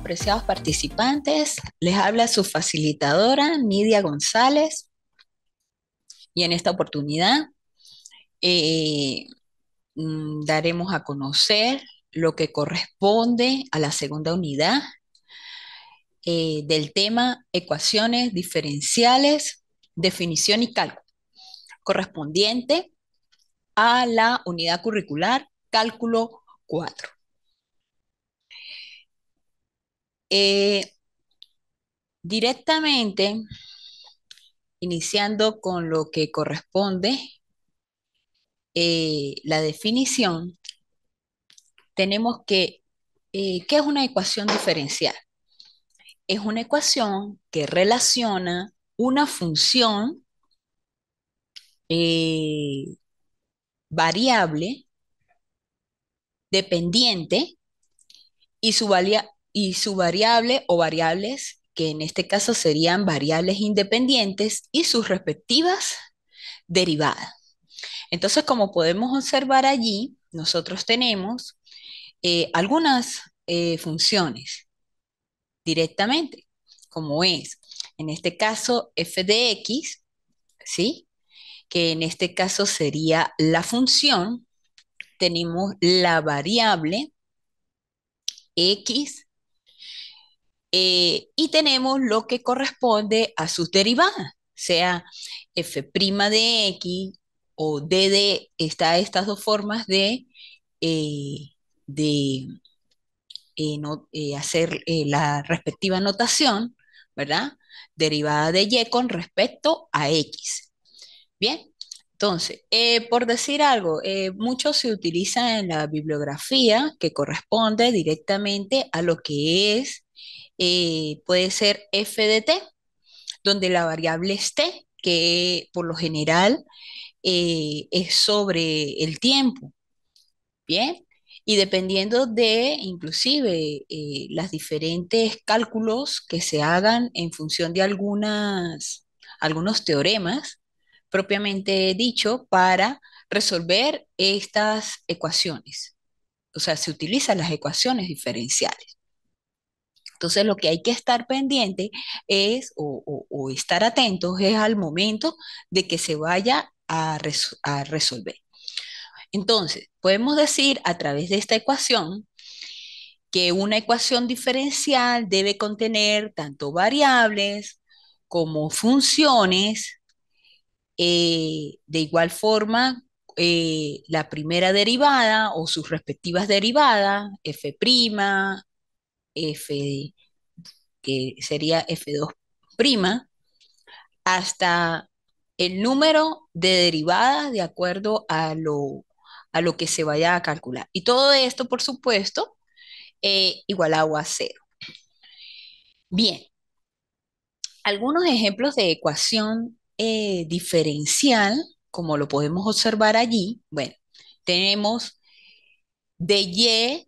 apreciados participantes. Les habla su facilitadora, Nidia González. Y en esta oportunidad eh, mm, daremos a conocer lo que corresponde a la segunda unidad eh, del tema ecuaciones diferenciales, definición y cálculo, correspondiente a la unidad curricular cálculo 4. Eh, directamente, iniciando con lo que corresponde, eh, la definición, tenemos que, eh, ¿qué es una ecuación diferencial? Es una ecuación que relaciona una función variable dependiente y su, valía y su variable o variables, que en este caso serían variables independientes, y sus respectivas derivadas. Entonces, como podemos observar allí, nosotros tenemos eh, algunas eh, funciones directamente, como es, en este caso, f de x, ¿sí? que en este caso sería la función, tenemos la variable x eh, y tenemos lo que corresponde a sus derivadas, sea f' de x o d de está estas dos formas de, eh, eh, hacer la respectiva notación, ¿verdad? Derivada de y con respecto a x. Bien, entonces, por decir algo, mucho se utiliza en la bibliografía que corresponde directamente a lo que es eh, puede ser f de t, donde la variable es t, que por lo general eh, es sobre el tiempo. Bien, y dependiendo de inclusive los eh, las diferentes cálculos que se hagan en función de algunas, algunos teoremas propiamente dicho para resolver estas ecuaciones. O sea, se utilizan las ecuaciones diferenciales. Entonces, lo que hay que estar pendiente es, o, estar atentos, es al momento de que se vaya a, resolver. Entonces, podemos decir a través de esta ecuación que una ecuación diferencial debe contener tanto variables como funciones. Eh, de igual forma, eh, la primera derivada o sus respectivas derivadas, f', F, que sería F2' hasta el número de derivadas de acuerdo a lo, a lo que se vaya a calcular. Y todo esto, por supuesto, eh, igual igualado a cero. Bien, algunos ejemplos de ecuación eh, diferencial, como lo podemos observar allí, bueno, tenemos de Y,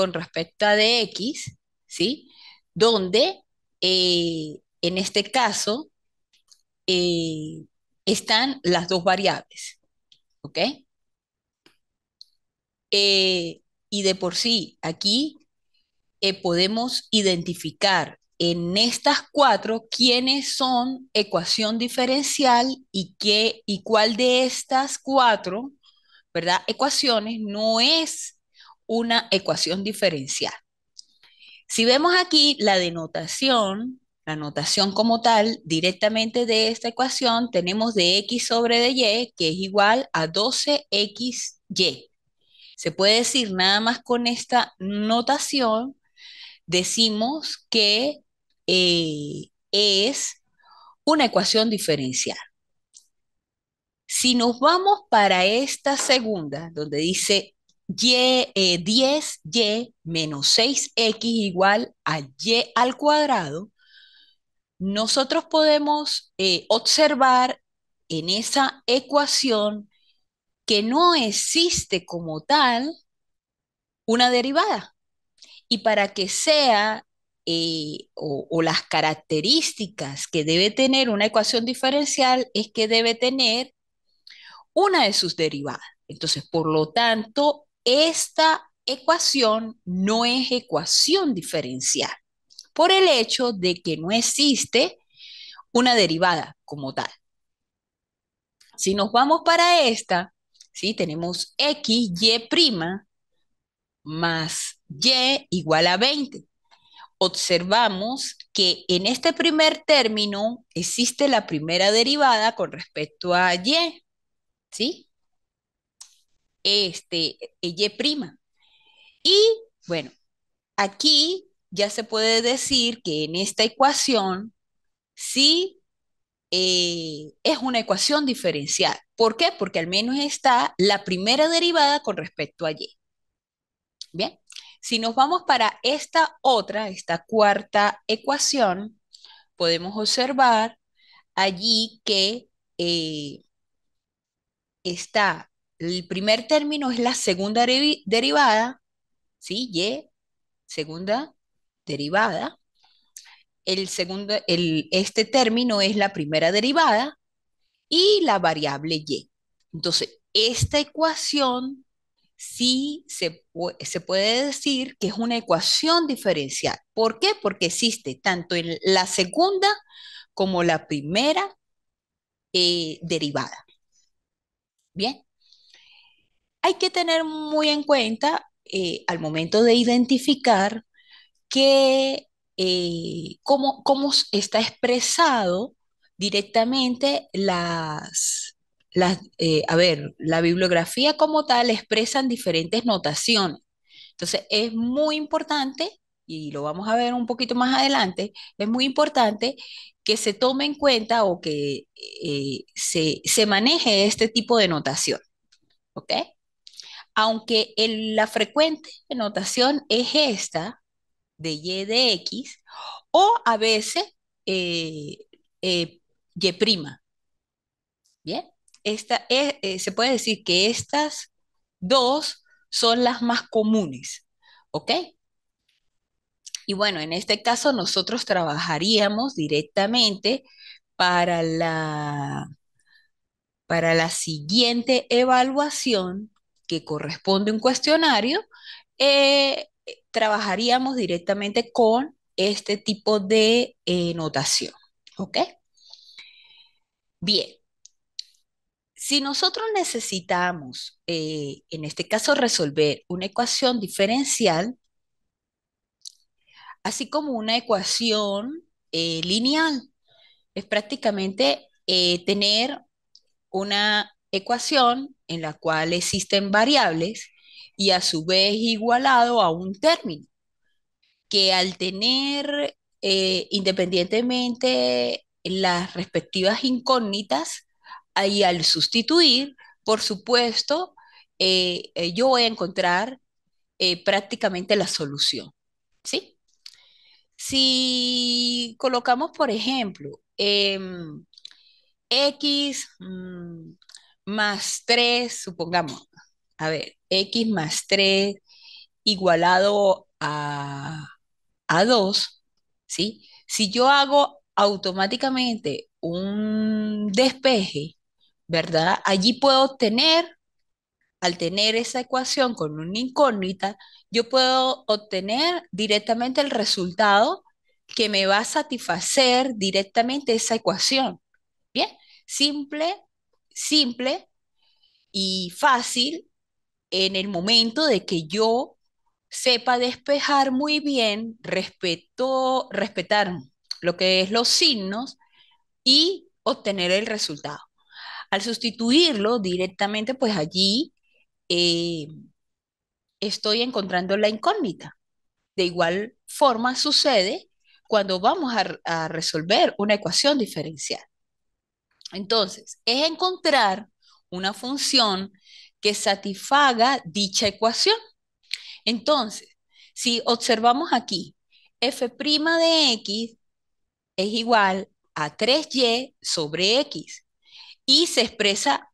con respecto a DX, ¿sí? Donde eh, en este caso eh, están las dos variables, ¿ok? Eh, y de por sí, aquí podemos identificar en estas cuatro quiénes son ecuación diferencial y, qué, y cuál de estas cuatro ¿verdad? ecuaciones no es una ecuación diferencial. Si vemos aquí la denotación, la notación como tal, directamente de esta ecuación, tenemos de x sobre de Y, que es igual a 12xy. Se puede decir nada más con esta notación, decimos que eh, es una ecuación diferencial. Si nos vamos para esta segunda, donde dice y, 10y eh, menos 6x igual a y al cuadrado, nosotros podemos eh, observar en esa ecuación que no existe como tal una derivada. Y para que sea eh, o las características que debe tener una ecuación diferencial es que debe tener una de sus derivadas. Entonces, por lo tanto, esta ecuación no es ecuación diferencial por el hecho de que no existe una derivada como tal. Si nos vamos para esta, ¿sí? tenemos x, y' más y igual a 20. Observamos que en este primer término existe la primera derivada con respecto a y, ¿sí? este, Y'. Y bueno, aquí ya se puede decir que en esta ecuación sí eh, es una ecuación diferencial. ¿Por qué? Porque al menos está la primera derivada con respecto a y. Bien, si nos vamos para esta otra, esta cuarta ecuación, podemos observar allí que eh, está el primer término es la segunda derivada, ¿sí? Y, segunda derivada. El segundo, este término es la primera derivada y la variable y. Entonces, esta ecuación sí se, puede decir que es una ecuación diferencial. ¿Por qué? Porque existe tanto en la segunda como la primera eh, derivada. Bien, hay que tener muy en cuenta eh, al momento de identificar eh, cómo, está expresado directamente las, las eh, a ver, la bibliografía como tal expresan diferentes notaciones. Entonces es muy importante, y lo vamos a ver un poquito más adelante, es muy importante que se tome en cuenta o que se, se maneje este tipo de notación. ¿Ok? Aunque la frecuente notación es esta, de y de x, o a veces eh, eh, y prima. Bien, esta eh, se puede decir que estas dos son las más comunes, ¿ok? Y bueno, en este caso nosotros trabajaríamos directamente para la, para la siguiente evaluación que corresponde un cuestionario, eh, trabajaríamos directamente con este tipo de eh, notación. ¿Ok? Bien. Si nosotros necesitamos, eh, en este caso, resolver una ecuación diferencial, así como una ecuación lineal, es prácticamente tener una ecuación en la cual existen variables y a su vez igualado a un término, que al tener eh, independientemente las respectivas incógnitas, y al sustituir, por supuesto, eh, eh, yo voy a encontrar prácticamente la solución. Si colocamos, por ejemplo, em, x mm, más 3, supongamos, a ver, x más 3 igualado a, 2, ¿sí? Si yo hago automáticamente un despeje, ¿verdad? Allí puedo obtener, al tener esa ecuación con una incógnita, yo puedo obtener directamente el resultado que me va a satisfacer directamente esa ecuación. Bien, simple simple y fácil en el momento de que yo sepa despejar muy bien, respeto, respetar lo que es los signos y obtener el resultado. Al sustituirlo directamente, pues allí eh, estoy encontrando la incógnita. De igual forma sucede cuando vamos a resolver una ecuación diferencial. Entonces, es encontrar una función que satisfaga dicha ecuación. Entonces, si observamos aquí, f' de x es igual a 3y sobre x y se expresa,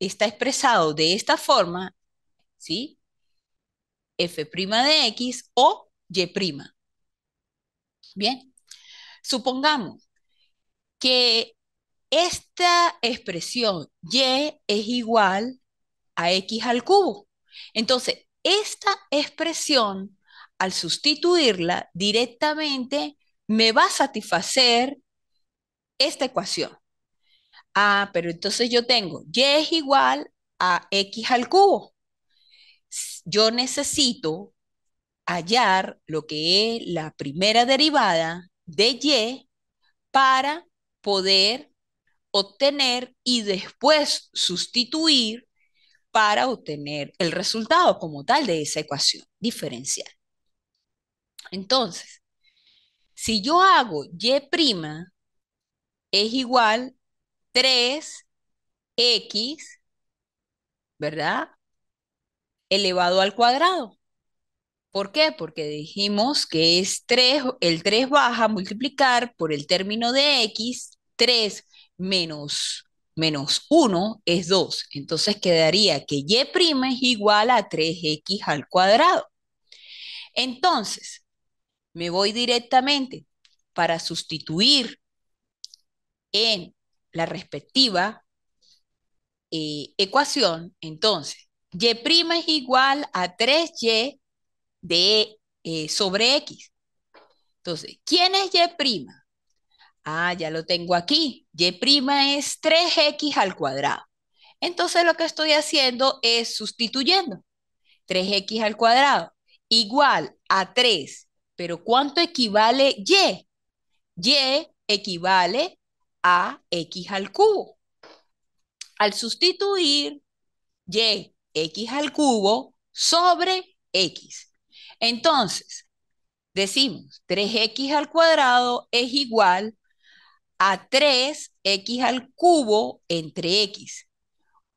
está expresado de esta forma, ¿sí? f' de x o y'. Bien, supongamos que esta expresión y es igual a x al cubo. Entonces, esta expresión, al sustituirla directamente, me va a satisfacer esta ecuación. Ah, pero entonces yo tengo y es igual a x al cubo. Yo necesito hallar lo que es la primera derivada de y para poder obtener y después sustituir para obtener el resultado como tal de esa ecuación diferencial. Entonces, si yo hago y' es igual 3x, ¿verdad? Elevado al cuadrado. ¿Por qué? Porque dijimos que es 3, el 3 baja multiplicar por el término de x, 3 menos, menos 1 es 2. Entonces quedaría que y' es igual a 3x al cuadrado. Entonces, me voy directamente para sustituir en la respectiva eh, ecuación. Entonces, y' es igual a 3y de, eh, sobre x. Entonces, ¿quién es y'? Ah, ya lo tengo aquí. Y' es 3x al cuadrado. Entonces lo que estoy haciendo es sustituyendo. 3x al cuadrado igual a 3. Pero ¿cuánto equivale y? Y equivale a x al cubo. Al sustituir y x al cubo sobre x. Entonces, decimos 3x al cuadrado es igual a 3x al cubo entre x.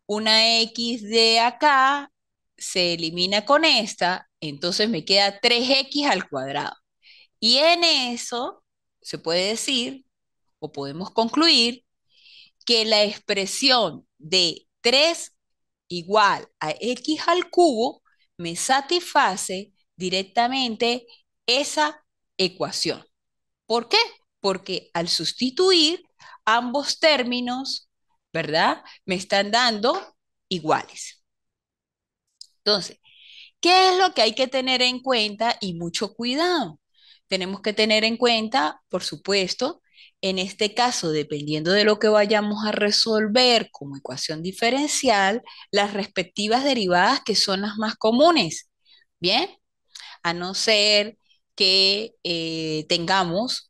Una x de acá se elimina con esta, entonces me queda 3x al cuadrado. Y en eso se puede decir, o podemos concluir, que la expresión de 3 igual a x al cubo me satisface directamente esa ecuación. ¿Por qué? porque al sustituir ambos términos, ¿verdad? Me están dando iguales. Entonces, ¿qué es lo que hay que tener en cuenta y mucho cuidado? Tenemos que tener en cuenta, por supuesto, en este caso, dependiendo de lo que vayamos a resolver como ecuación diferencial, las respectivas derivadas que son las más comunes. Bien, a no ser que eh, tengamos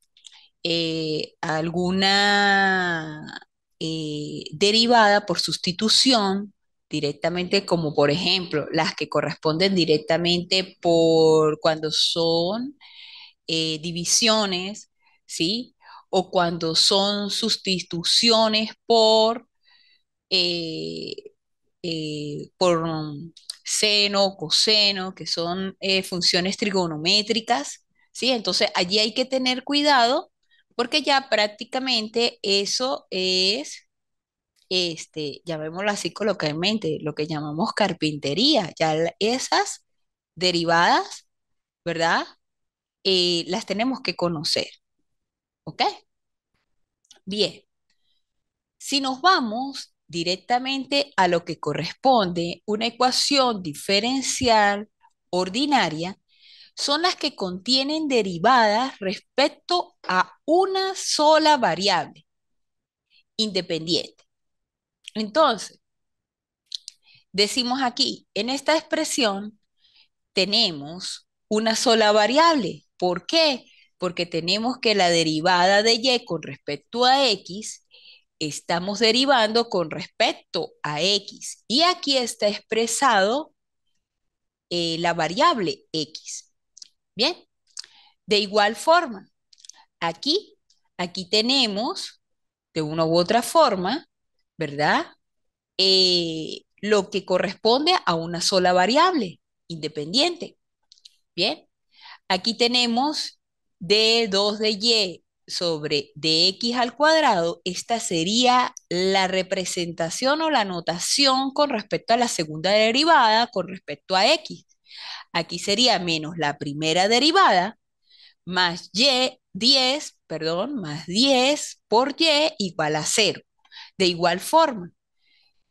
eh, alguna eh, derivada por sustitución directamente, como por ejemplo las que corresponden directamente por cuando son eh, divisiones, ¿sí? O cuando son sustituciones por, por seno, coseno, que son funciones trigonométricas, ¿sí? Entonces allí hay que tener cuidado porque ya prácticamente eso es este, llamémoslo así coloquialmente, lo que llamamos carpintería. Ya esas derivadas, ¿verdad? Eh, las tenemos que conocer. ¿Ok? Bien. Si nos vamos directamente a lo que corresponde una ecuación diferencial ordinaria, son las que contienen derivadas respecto a una sola variable independiente. Entonces, decimos aquí, en esta expresión tenemos una sola variable. ¿Por qué? Porque tenemos que la derivada de y con respecto a x estamos derivando con respecto a x. Y aquí está expresado eh, la variable x. Bien, de igual forma, aquí, aquí tenemos, de una u otra forma, ¿verdad? Eh, lo que corresponde a una sola variable independiente. Bien, aquí tenemos D2 de Y sobre dx al cuadrado, esta sería la representación o la notación con respecto a la segunda derivada con respecto a x. Aquí sería menos la primera derivada más y, 10, perdón, más 10 por y igual a 0. De igual forma,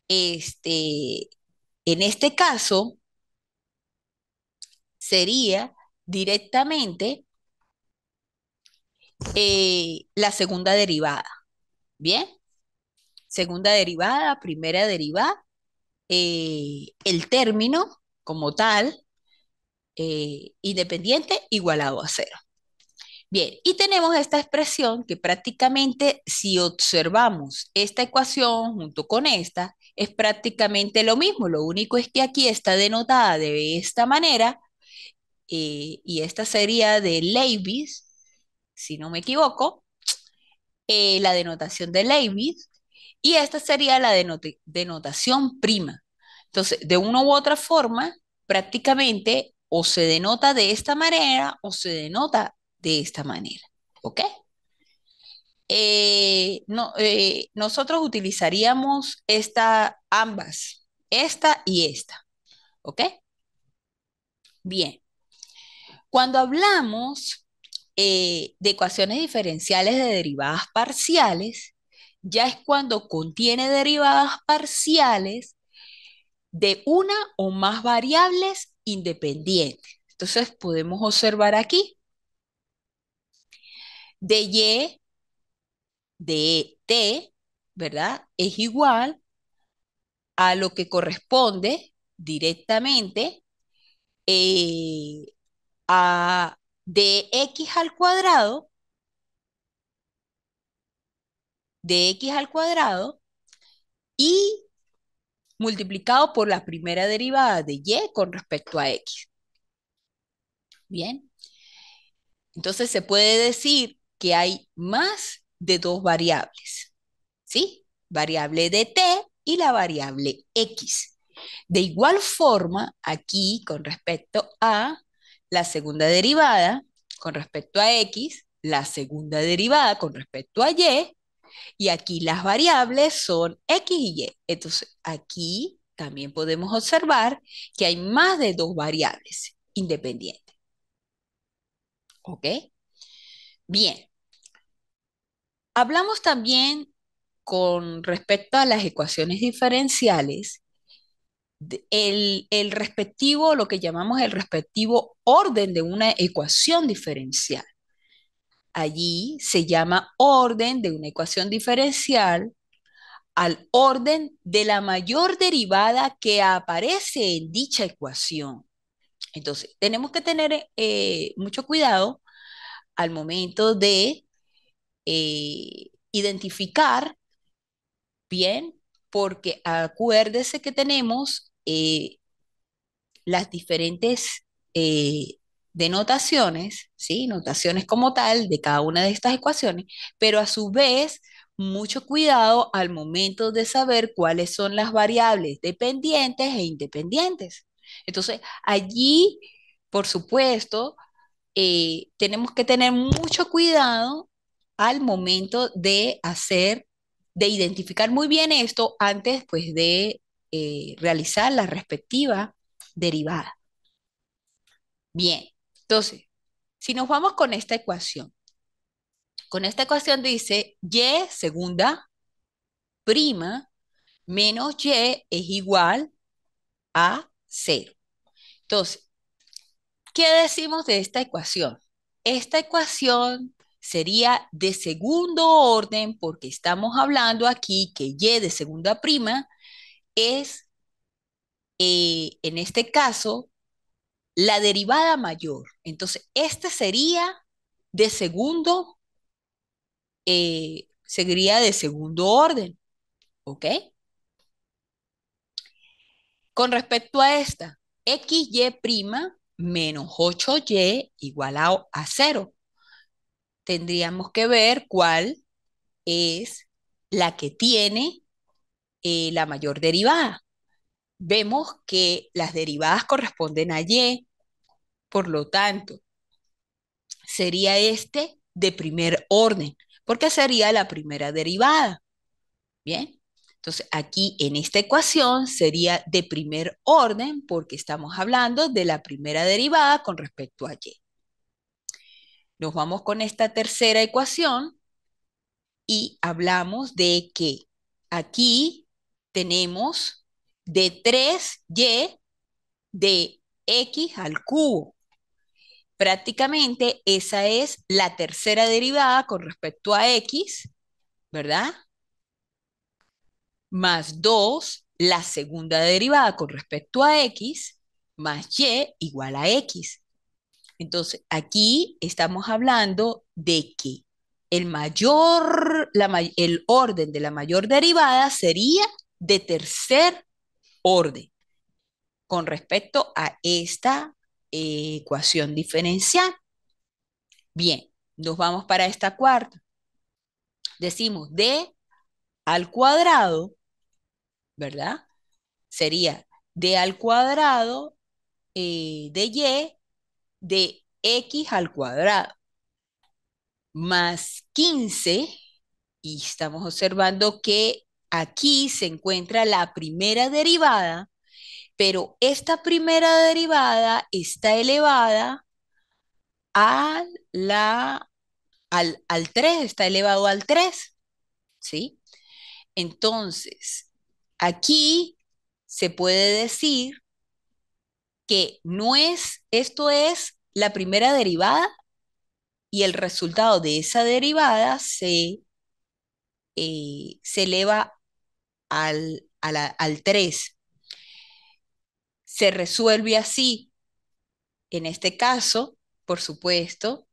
este, en este caso sería directamente eh, la segunda derivada. ¿Bien? Segunda derivada, primera derivada, eh, el término como tal, eh, independiente igualado a cero. Bien, y tenemos esta expresión que prácticamente si observamos esta ecuación junto con esta, es prácticamente lo mismo, lo único es que aquí está denotada de esta manera, eh, y esta sería de Leibniz, si no me equivoco, eh, la denotación de Leibniz, y esta sería la denotación prima. Entonces, de una u otra forma, prácticamente o se denota de esta manera o se denota de esta manera. ¿Ok? Eh, no, eh, nosotros utilizaríamos esta, ambas, esta y esta. ¿Ok? Bien. Cuando hablamos eh, de ecuaciones diferenciales de derivadas parciales, ya es cuando contiene derivadas parciales de una o más variables independiente. Entonces podemos observar aquí de Y de T, ¿verdad? Es igual a lo que corresponde directamente eh, a dx al cuadrado, dx al cuadrado, y multiplicado por la primera derivada de y con respecto a x. Bien. Entonces se puede decir que hay más de dos variables, ¿sí? Variable de t y la variable x. De igual forma, aquí con respecto a la segunda derivada, con respecto a x, la segunda derivada con respecto a y, y aquí las variables son X y Y. Entonces, aquí también podemos observar que hay más de dos variables independientes. ¿Ok? Bien. Hablamos también con respecto a las ecuaciones diferenciales, el, el respectivo, lo que llamamos el respectivo orden de una ecuación diferencial allí se llama orden de una ecuación diferencial al orden de la mayor derivada que aparece en dicha ecuación. Entonces, tenemos que tener eh, mucho cuidado al momento de eh, identificar bien, porque acuérdese que tenemos eh, las diferentes de notaciones, ¿sí? Notaciones como tal de cada una de estas ecuaciones, pero a su vez mucho cuidado al momento de saber cuáles son las variables dependientes e independientes. Entonces, allí, por supuesto, eh, tenemos que tener mucho cuidado al momento de hacer, de identificar muy bien esto antes pues, de eh, realizar la respectiva derivada. Bien, entonces, si nos vamos con esta ecuación, con esta ecuación dice y segunda prima menos y es igual a cero. Entonces, ¿qué decimos de esta ecuación? Esta ecuación sería de segundo orden porque estamos hablando aquí que y de segunda prima es, eh, en este caso, la derivada mayor. Entonces, este sería de segundo, eh, de segundo orden. ¿Ok? Con respecto a esta, xy' menos 8y igual a, a 0. Tendríamos que ver cuál es la que tiene eh, la mayor derivada. Vemos que las derivadas corresponden a y, por lo tanto, sería este de primer orden, porque sería la primera derivada. Bien, entonces aquí en esta ecuación sería de primer orden porque estamos hablando de la primera derivada con respecto a y. Nos vamos con esta tercera ecuación y hablamos de que aquí tenemos de 3y de x al cubo prácticamente esa es la tercera derivada con respecto a x, ¿verdad? Más 2, la segunda derivada con respecto a x, más y igual a x. Entonces, aquí estamos hablando de que el mayor, el orden de la mayor derivada sería de tercer orden con respecto a esta ecuación diferencial. Bien, nos vamos para esta cuarta. Decimos d al cuadrado, ¿verdad? Sería d al cuadrado eh, de y de x al cuadrado más 15 y estamos observando que aquí se encuentra la primera derivada pero esta primera derivada está elevada la, al, 3, está elevado al 3, ¿sí? Entonces, aquí se puede decir que no es, esto es la primera derivada y el resultado de esa derivada se, eh, se eleva al, al, al 3 se resuelve así. En este caso, por supuesto,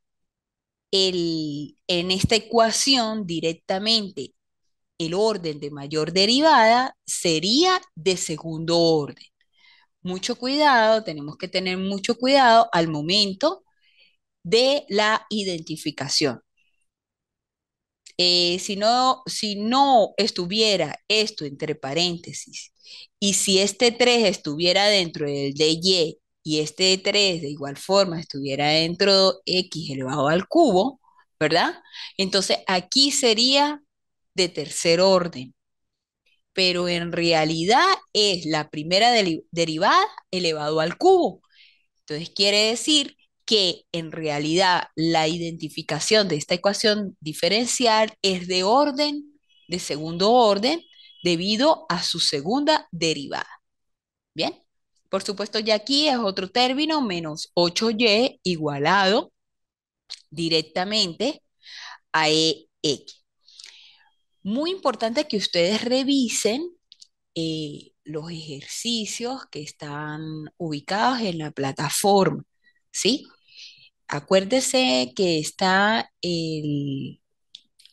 el, en esta ecuación directamente el orden de mayor derivada sería de segundo orden. Mucho cuidado, tenemos que tener mucho cuidado al momento de la identificación. Eh, si, no, si no estuviera esto entre paréntesis y si este 3 estuviera dentro del de y y este 3 de igual forma estuviera dentro de x elevado al cubo, ¿verdad? Entonces aquí sería de tercer orden, pero en realidad es la primera derivada elevado al cubo. Entonces quiere decir que en realidad la identificación de esta ecuación diferencial es de orden, de segundo orden, debido a su segunda derivada. Bien, por supuesto ya aquí es otro término, menos 8y igualado directamente a ex. Muy importante que ustedes revisen eh, los ejercicios que están ubicados en la plataforma, ¿sí? acuérdese que está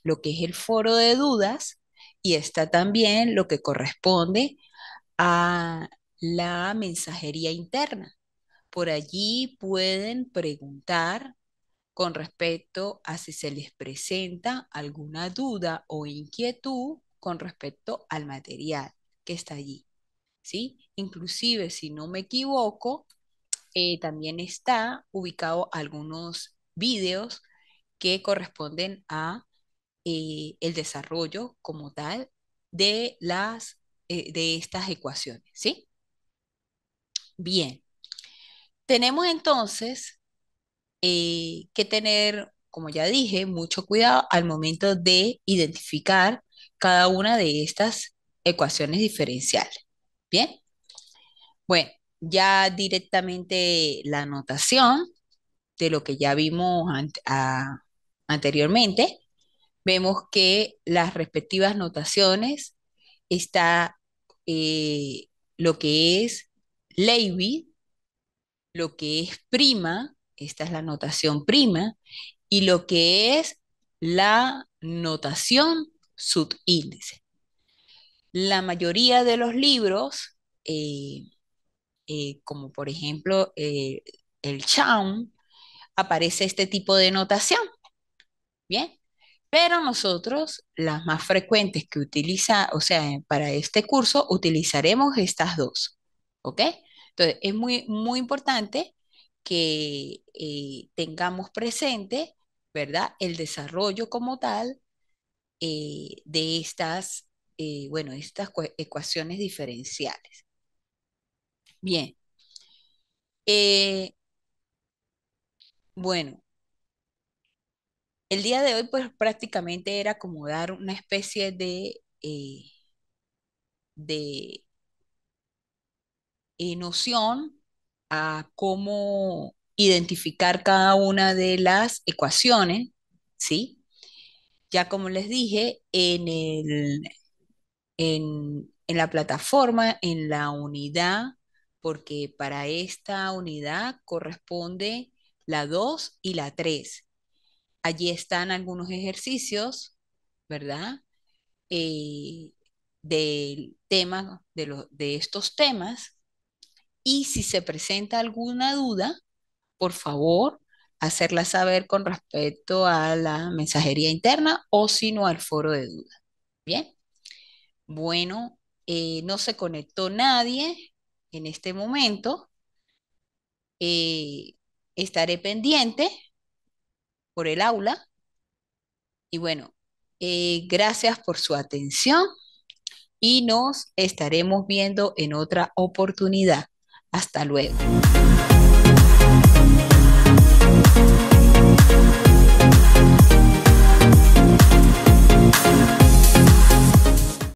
lo que es el foro de dudas y está también lo que corresponde a la mensajería interna. Por allí pueden preguntar con respecto a si se les presenta alguna duda o inquietud con respecto al material que está allí. ¿sí? Inclusive, si no me equivoco, eh, también está ubicado algunos vídeos que corresponden a eh, el desarrollo como tal de, las, eh, de estas ecuaciones, ¿sí? Bien, tenemos entonces que tener, como ya dije, mucho cuidado al momento de identificar cada una de estas ecuaciones diferenciales, ¿bien? Bueno, ya directamente la notación de lo que ya vimos anteriormente, vemos que las respectivas notaciones está eh, lo que es Levy, lo que es prima, esta es la notación prima, y lo que es la notación subíndice. La mayoría de los libros eh, eh, como por ejemplo eh, el chaun, aparece este tipo de notación. Bien, pero nosotros las más frecuentes que utiliza, o sea, para este curso utilizaremos estas dos. ¿Ok? Entonces, es muy, muy importante que eh, tengamos presente, ¿verdad? El desarrollo como tal de estas, bueno, estas ecuaciones diferenciales. Bien. Eh, bueno, el día de hoy pues prácticamente era como dar una especie de, eh, de eh, noción a cómo identificar cada una de las ecuaciones, ¿sí? Ya como les dije, en, en, en la plataforma, en la unidad porque para esta unidad corresponde la 2 y la 3. Allí están algunos ejercicios, ¿verdad? Eh, del tema, de, de estos temas. Y si se presenta alguna duda, por favor, hacerla saber con respecto a la mensajería interna o si no al foro de duda. Bien. Bueno, eh, no se conectó nadie en este momento. Eh, estaré pendiente por el aula. Y bueno, eh, gracias por su atención y nos estaremos viendo en otra oportunidad. Hasta luego.